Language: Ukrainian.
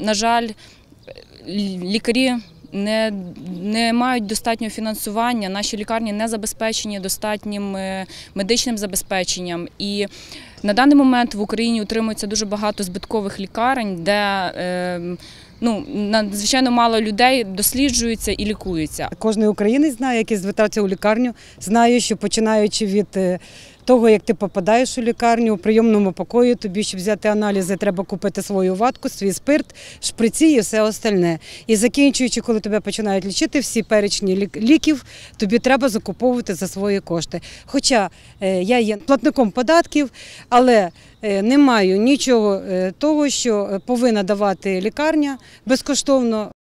На жаль, лікарі не не мають достатнього фінансування. Наші лікарні не забезпечені достатнім е, медичним забезпеченням. І на даний момент в Україні утримується дуже багато збиткових лікарень, де е, ну, надзвичайно мало людей досліджуються і лікуються. Кожний українець знає, який звертається у лікарню, знає, що починаючи від е, того, як ти попадаєш у лікарню у прийомному покої, тобі, щоб взяти аналізи, треба купити свою ватку, свій спирт, шприці і все остальне. І закінчуючи, коли тебе починають лічити, всі перечні ліків тобі треба закуповувати за свої кошти. Хоча е, я є платником податків, але е, не маю нічого е, того, що повинна давати лікарня безкоштовно.